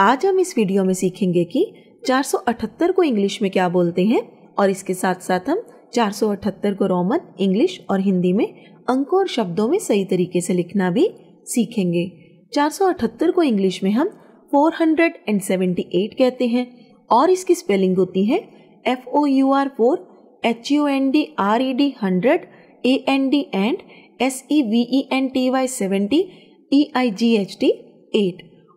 आज हम इस वीडियो में सीखेंगे कि 478 को इंग्लिश में क्या बोलते हैं और इसके साथ साथ हम 478 को रोमन इंग्लिश और हिंदी में अंकों और शब्दों में सही तरीके से लिखना भी सीखेंगे 478 को इंग्लिश में हम 478 कहते हैं और इसकी स्पेलिंग होती है F O U R four H U N D R E D hundred A N D and S E V E N T Y seventy E I G H D eight